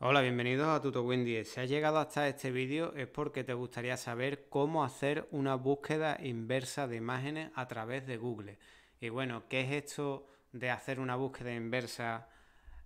Hola, bienvenidos a TutorWin10. Si has llegado hasta este vídeo es porque te gustaría saber cómo hacer una búsqueda inversa de imágenes a través de Google. Y bueno, ¿qué es esto de hacer una búsqueda inversa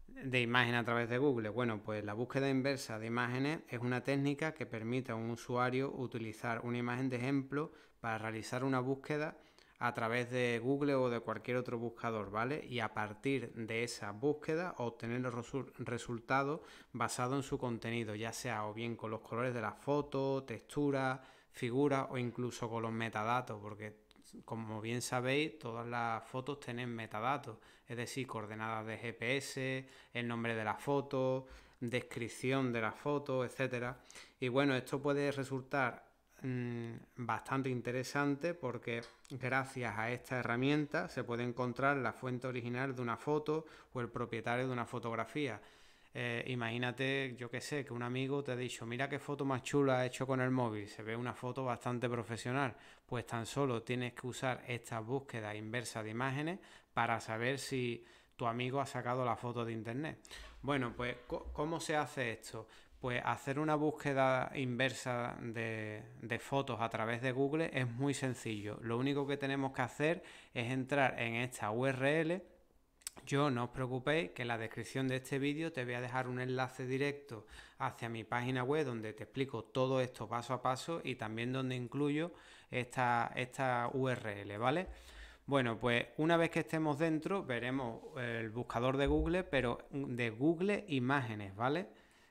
de imágenes a través de Google? Bueno, pues la búsqueda inversa de imágenes es una técnica que permite a un usuario utilizar una imagen de ejemplo para realizar una búsqueda a través de Google o de cualquier otro buscador, ¿vale? Y a partir de esa búsqueda obtener los resultados basados en su contenido, ya sea o bien con los colores de la foto, textura, figura o incluso con los metadatos, porque como bien sabéis, todas las fotos tienen metadatos, es decir, coordenadas de GPS, el nombre de la foto, descripción de la foto, etc. Y bueno, esto puede resultar Mm, bastante interesante porque gracias a esta herramienta se puede encontrar la fuente original de una foto o el propietario de una fotografía. Eh, imagínate, yo que sé, que un amigo te ha dicho, mira qué foto más chula ha hecho con el móvil, se ve una foto bastante profesional, pues tan solo tienes que usar esta búsqueda inversa de imágenes para saber si tu amigo ha sacado la foto de internet. Bueno, pues ¿cómo se hace esto? Pues hacer una búsqueda inversa de, de, fotos a través de Google es muy sencillo. Lo único que tenemos que hacer es entrar en esta URL. Yo no os preocupéis que en la descripción de este vídeo te voy a dejar un enlace directo hacia mi página web donde te explico todo esto paso a paso y también donde incluyo esta, esta URL, ¿vale? Bueno, pues una vez que estemos dentro, veremos el buscador de Google, pero de Google Imágenes, ¿vale?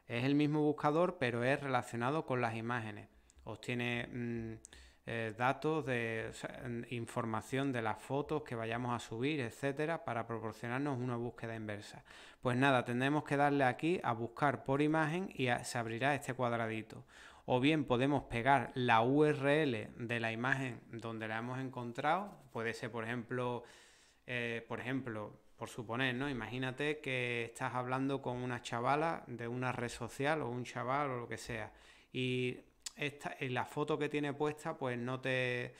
Es el mismo buscador, pero es relacionado con las imágenes. Obtiene mm, eh, datos de información de las fotos que vayamos a subir, etcétera, para proporcionarnos una búsqueda inversa. Pues nada, tendremos que darle aquí a buscar por imagen y se abrirá este cuadradito o bien podemos pegar la URL de la imagen donde la hemos encontrado. Puede ser, por ejemplo, eh, por ejemplo, por suponer, ¿no? Imagínate que estás hablando con una chavala de una red social o un chaval o lo que sea. Y esta, la foto que tiene puesta, pues no te,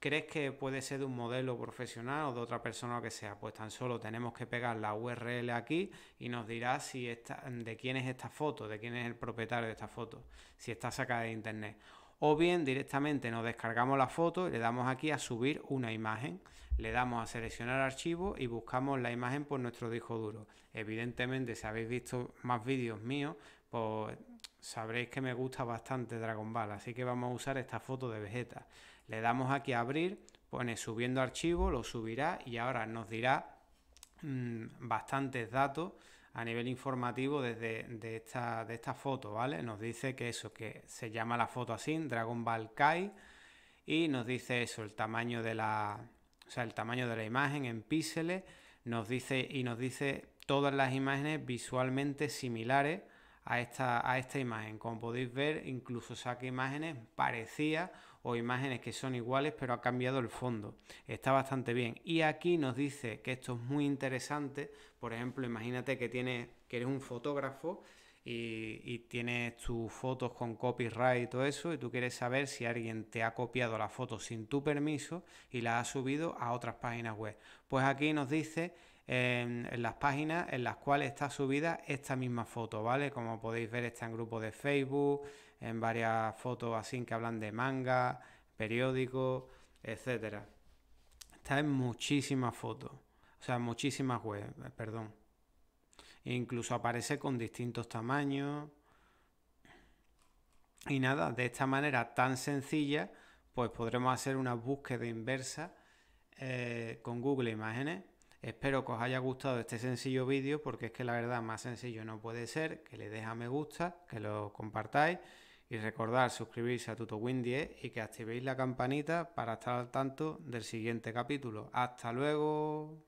crees que puede ser de un modelo profesional o de otra persona o que sea, pues tan solo tenemos que pegar la URL aquí y nos dirá si está de quién es esta foto, de quién es el propietario de esta foto, si está sacada de internet. O bien directamente nos descargamos la foto, le damos aquí a subir una imagen, le damos a seleccionar archivo y buscamos la imagen por nuestro disco duro. Evidentemente, si habéis visto más vídeos míos, pues sabréis que me gusta bastante Dragon Ball, así que vamos a usar esta foto de Vegeta. Le damos aquí a abrir, pone subiendo archivo, lo subirá y ahora nos dirá mm, bastantes datos a nivel informativo desde de esta, de esta foto, ¿vale? Nos dice que eso, que se llama la foto así, Dragon Ball Kai, y nos dice eso, el tamaño de la, el tamaño de la imagen en píxeles, nos dice y nos dice todas las imágenes visualmente similares a esta, a esta imagen. Como podéis ver, incluso saca imágenes parecidas o imágenes que son iguales, pero ha cambiado el fondo. Está bastante bien. Y aquí nos dice que esto es muy interesante. Por ejemplo, imagínate que, tienes, que eres un fotógrafo y, y, tienes tus fotos con copyright y todo eso, y tú quieres saber si alguien te ha copiado la foto sin tu permiso y la ha subido a otras páginas web. Pues aquí nos dice en, las páginas en las cuales está subida esta misma foto, ¿vale? Como podéis ver está en grupo de Facebook, en varias fotos así que hablan de manga, periódicos, etcétera. Está en muchísimas fotos, o sea, muchísimas webs, eh, perdón. E incluso aparece con distintos tamaños. Y nada, de esta manera tan sencilla, pues podremos hacer una búsqueda inversa eh, con Google Imágenes. Espero que os haya gustado este sencillo vídeo porque es que la verdad más sencillo no puede ser, que le deja a me gusta, que lo compartáis y recordar suscribirse a TutoWin 10 y que activéis la campanita para estar al tanto del siguiente capítulo. Hasta luego.